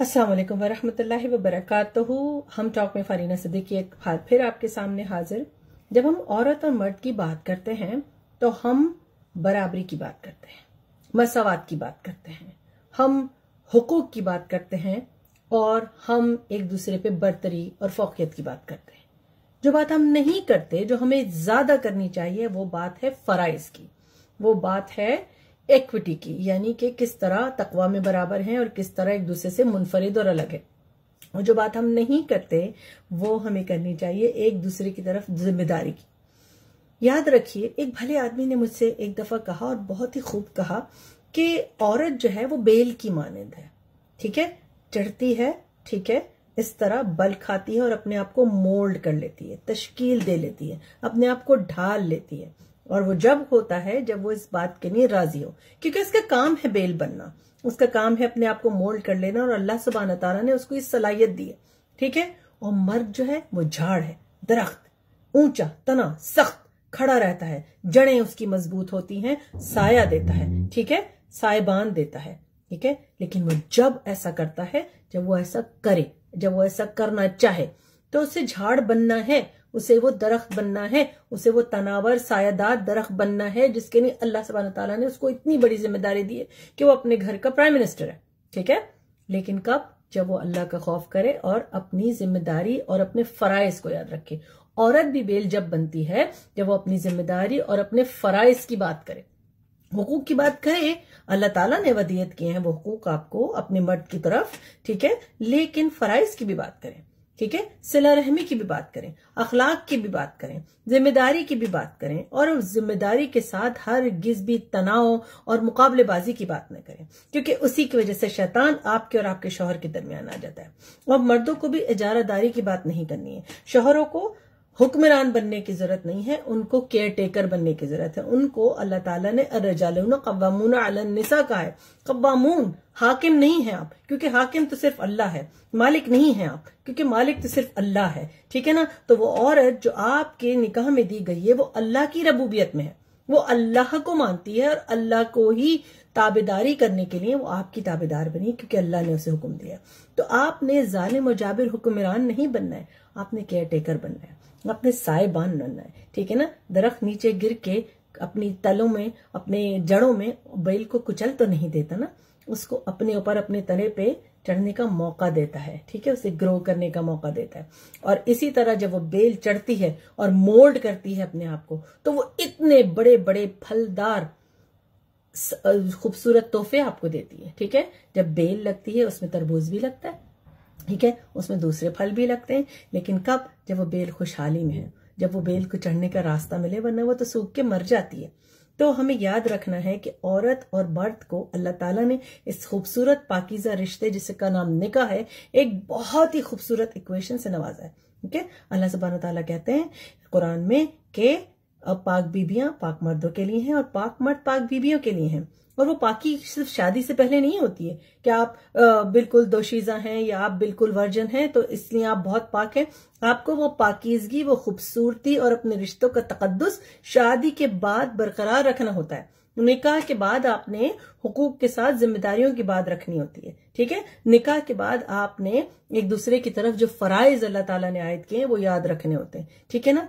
असलम वरहमल वबरकत हम टॉक में फारीना सिद्दीकी एक बार फिर आपके सामने हाजिर जब हम औरत और मर्द की बात करते हैं तो हम बराबरी की बात करते हैं मसावत की बात करते हैं हम हकूक की बात करते हैं और हम एक दूसरे पे बरतरी और फोकियत की बात करते हैं जो बात हम नहीं करते जो हमें ज्यादा करनी चाहिए वो बात है फराइज की वो बात है एक्विटी की यानी कि किस तरह तकवा में बराबर हैं और किस तरह एक दूसरे से मुनफरिद और अलग है और जो बात हम नहीं करते वो हमें करनी चाहिए एक दूसरे की तरफ जिम्मेदारी की याद रखिए एक भले आदमी ने मुझसे एक दफा कहा और बहुत ही खूब कहा कि औरत जो है वो बेल की मानंद है ठीक है चढ़ती है ठीक है इस तरह बल खाती है और अपने आप को मोल्ड कर लेती है तश्कील दे लेती है अपने आप को ढाल लेती है और वो जब होता है जब वो इस बात के लिए राजी हो क्योंकि उसका काम है बेल बनना उसका काम है अपने आप को मोल्ड कर लेना और अल्लाह सुबहाना तारा ने उसको इस सलाहियत दी है ठीक है और मर्द जो है वो झाड़ है दरख्त ऊंचा तना सख्त खड़ा रहता है जड़ें उसकी मजबूत होती हैं साया देता है ठीक है सायबान देता है ठीक है लेकिन वो जब ऐसा करता है जब वो ऐसा करे जब वो ऐसा करना चाहे तो उसे झाड़ बनना है उसे वो दरख्त बनना है उसे वो तनावर सायदार दरख्त बनना है जिसके लिए अल्लाह सब तला ने उसको इतनी बड़ी जिम्मेदारी दी है कि वो अपने घर का प्राइम मिनिस्टर है ठीक है लेकिन कब जब वो अल्लाह का खौफ करे और अपनी जिम्मेदारी और अपने फराइज को याद रखे औरत भी बेल जब बनती है जब वो अपनी जिम्मेदारी और अपने फराइज की बात करे हुकूक की बात करें अल्लाह ताला ने वदियत किए हैं वो हकूक आपको अपने मर्द की तरफ ठीक है लेकिन फराइज की भी बात करें ठीक है सिला रहमी की भी बात करें अखलाक की भी बात करें जिम्मेदारी की भी बात करें और जिम्मेदारी के साथ हर गिज भी तनाव और मुकाबलेबाजी की बात न करें क्योंकि उसी की वजह से शैतान आपके और आपके शोहर के दरमियान आ जाता है और मर्दों को भी इजारादारी की बात नहीं करनी है शोहरों को हुक्मरान बनने की जरूरत नहीं है उनको केयर टेकर बनने की जरूरत है उनको अल्लाह ताला ने अर्रजाल कवामून निसा का है कवामून हाकिम नहीं है आप क्योंकि हाकिम तो सिर्फ अल्लाह है मालिक नहीं है आप क्योंकि मालिक तो सिर्फ अल्लाह है ठीक है ना तो वो औरत जो आपके निकाह में दी गई है वो अल्लाह की रबूबियत में है वो अल्लाह को मानती है और अल्लाह को ही ताबेदारी करने के लिए वो आपकी ताबेदार बनी क्योंकि अल्लाह ने उसे हुक्म दिया तो आपने जालिम और जाबिर हुक्मरान नहीं बनना है आपने केयर टेकर बनना है अपने साय बनना है ठीक है ना दरख्त नीचे गिर के अपनी तलों में अपने जड़ों में बैल को कुचल तो नहीं देता ना उसको अपने ऊपर अपने तले पे चढ़ने का मौका देता है ठीक है उसे ग्रो करने का मौका देता है और इसी तरह जब वो बेल चढ़ती है और मोल्ड करती है अपने आप को तो वो इतने बड़े बड़े फलदार खूबसूरत तोहफे आपको देती है ठीक है जब बेल लगती है उसमें तरबूज भी लगता है ठीक है उसमें दूसरे फल भी लगते हैं लेकिन कब जब वो बेल खुशहाली में है जब वो बेल को चढ़ने का रास्ता मिले वरना वो तो सूख के मर जाती है तो हमें याद रखना है कि औरत और मर्द को अल्लाह ताला ने इस खूबसूरत पाकिजा रिश्ते जिसका नाम निका है एक बहुत ही खूबसूरत इक्वेशन से नवाजा है ठीक है अल्लाह सुबहान तला कहते हैं कुरान में के अब पाक बीबियां पाक मर्दों के लिए हैं और पाक मर्द पाक बीबियों के लिए हैं और वो पाकी सिर्फ शादी से पहले नहीं होती है कि आप आ, बिल्कुल दोशीजा हैं या आप बिल्कुल वर्जन हैं तो इसलिए आप बहुत पाक हैं आपको वो पाकिजगी वो खूबसूरती और अपने रिश्तों का तकदस शादी के बाद बरकरार रखना होता है निकाह के बाद आपने हुकूक के साथ जिम्मेदारियों की बात रखनी होती है ठीक है निकाह के बाद आपने एक दूसरे की तरफ जो फराइज अल्लाह ताला ने आयद किए हैं वो याद रखने होते हैं ठीक है ना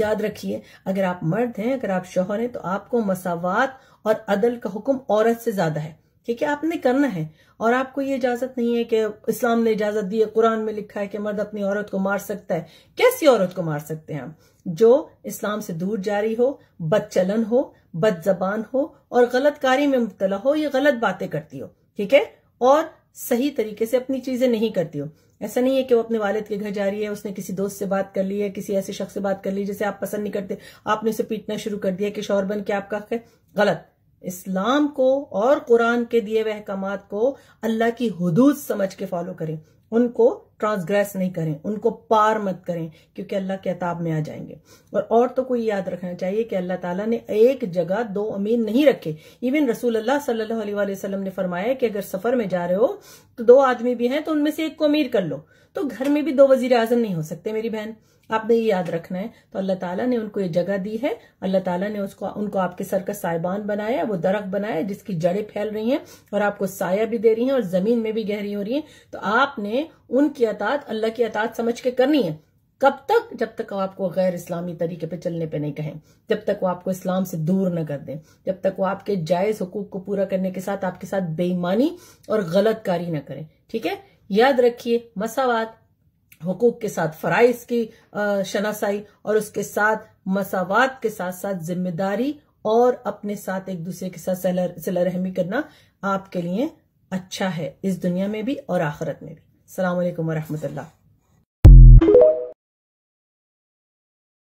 याद रखिए अगर आप मर्द हैं अगर आप शोहर हैं तो आपको मसावात और अदल का हुक्म औरत से ज्यादा है ठीक है आपने करना है और आपको ये इजाजत नहीं है कि इस्लाम ने इजाजत दी है कुरान में लिखा है कि मर्द अपनी औरत को मार सकता है कैसी औरत को मार सकते हैं हम जो इस्लाम से दूर जा रही हो बदचलन हो बद जबान हो और गलत कार्य में मुबतला हो ये गलत बातें करती हो ठीक है और सही तरीके से अपनी चीजें नहीं करती हो ऐसा नहीं है कि वो अपने वालिद के घर जा रही है उसने किसी दोस्त से बात कर ली है किसी ऐसे शख्स से बात कर ली जिसे आप पसंद नहीं करते आपने उसे पीटना शुरू कर दिया कि शौर बन के आपका है गलत इस्लाम को और कुरान के दिए हुए अहकाम को अल्लाह की हदूद समझ के फॉलो करें उनको ट्रांसग्रेस नहीं करें उनको पार मत करें क्योंकि अल्लाह के अताब में आ जाएंगे और और तो कोई याद रखना चाहिए कि अल्लाह ताला ने एक जगह दो अमीन नहीं रखे इवन रसूल अल्लाह सल्लल्लाहु अलैहि वसल्लम ने फरमाया कि अगर सफर में जा रहे हो तो दो आदमी भी हैं तो उनमें से एक को अमीर कर लो तो घर में भी दो वजीर आजम नहीं हो सकते मेरी बहन आपने ये याद रखना है तो अल्लाह ताला ने उनको ये जगह दी है अल्लाह ताला ने उसको उनको आपके सर का साइबान बनाया वो दरख्त बनाया जिसकी जड़ें फैल रही हैं और आपको साया भी दे रही हैं और जमीन में भी गहरी हो रही है तो आपने उनकी अतात अल्लाह की अतात समझ के करनी है कब तक जब तक वो आपको गैर इस्लामी तरीके पे चलने पे नहीं कहें जब तक वो आपको इस्लाम से दूर न कर दें जब तक वो आपके जायज हकूक को पूरा करने के साथ आपके साथ बेईमानी और गलत कारी ना करें ठीक है याद रखिए मसावात हकूक के साथ फ़राइज की शनासाई और उसके साथ मसावत के साथ साथ जिम्मेदारी और अपने साथ एक दूसरे के साथ सिला रहमी करना आपके लिए अच्छा है इस दुनिया में भी और आखरत में भी सलामकुम वरहमतल्ला